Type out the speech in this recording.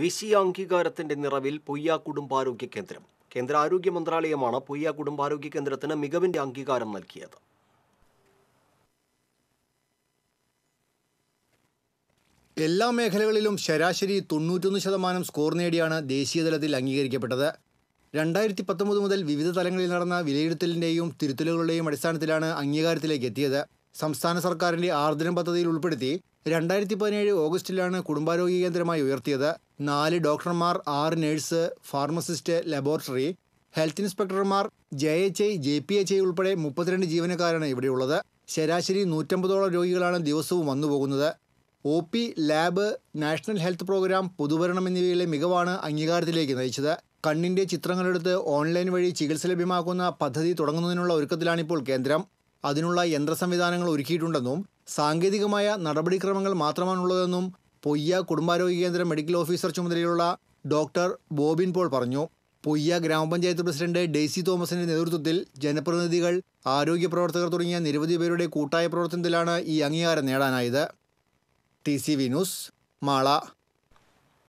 വിശി അംഗീകാരത്തിന്റെ നിറവിൽ പൊയ്യ കുടുംബാരോഗ്യ കേന്ദ്രം കേന്ദ്ര ആരോഗ്യ മന്ത്രാലയമാണ് പൊയ്യ കുടുംബാരോഗ്യ കേന്ദ്രത്തിന് മികവിന്റെ അംഗീകാരം നൽകിയത് എല്ലാ മേഖലകളിലും ശരാശരി തൊണ്ണൂറ്റൊന്ന് ശതമാനം സ്കോർ നേടിയാണ് ദേശീയതലത്തിൽ അംഗീകരിക്കപ്പെട്ടത് രണ്ടായിരത്തി പത്തൊമ്പത് മുതൽ വിവിധ തലങ്ങളിൽ നടന്ന വിലയിരുത്തലിൻ്റെയും തിരുത്തലുകളുടെയും അടിസ്ഥാനത്തിലാണ് അംഗീകാരത്തിലേക്ക് എത്തിയത് സംസ്ഥാന സർക്കാരിന്റെ ആർദ്രം പദ്ധതിയിൽ ഉൾപ്പെടുത്തി രണ്ടായിരത്തി പതിനേഴ് ഓഗസ്റ്റിലാണ് കുടുംബാരോഗ്യ കേന്ദ്രമായി ഉയർത്തിയത് നാല് ഡോക്ടർമാർ ആറ് നഴ്സ് ഫാർമസിസ്റ്റ് ലബോറട്ടറി ഹെൽത്ത് ഇൻസ്പെക്ടർമാർ J H I J P H I ഉൾപ്പെടെ മുപ്പത്തിരണ്ട് ജീവനക്കാരാണ് ഇവിടെയുള്ളത് ശരാശരി നൂറ്റമ്പതോളം രോഗികളാണ് ദിവസവും വന്നുപോകുന്നത് O P lab national health programme പൊതുഭരണം എന്നിവയിലെ മികവാണ് അംഗീകാരത്തിലേക്ക് നയിച്ചത് കണ്ണിന്റെ ചിത്രങ്ങളെടുത്ത് ഓൺലൈൻ വഴി ചികിത്സ ലഭ്യമാക്കുന്ന പദ്ധതി തുടങ്ങുന്നതിനുള്ള ഒരുക്കത്തിലാണിപ്പോൾ കേന്ദ്രം അതിനുള്ള സംവിധാനങ്ങൾ ഒരുക്കിയിട്ടുണ്ടെന്നും സാങ്കേതികമായ നടപടിക്രമങ്ങൾ മാത്രമാണുള്ളതെന്നും പൊയ്യ കുടുംബാരോഗ്യ കേന്ദ്ര മെഡിക്കൽ ഓഫീസർ ചുമതലയുള്ള ഡോക്ടർ ബോബിൻ പോൾ പറഞ്ഞു പൊയ്യ ഗ്രാമപഞ്ചായത്ത് പ്രസിഡന്റ് ഡെയ്സി തോമസിന്റെ നേതൃത്വത്തിൽ ജനപ്രതിനിധികൾ ആരോഗ്യ പ്രവർത്തകർ തുടങ്ങിയ നിരവധി പേരുടെ കൂട്ടായ പ്രവർത്തനത്തിലാണ് ഈ അംഗീകാരം നേടാനായത് ടി സി വിനുസ് ന്യൂസ് മാള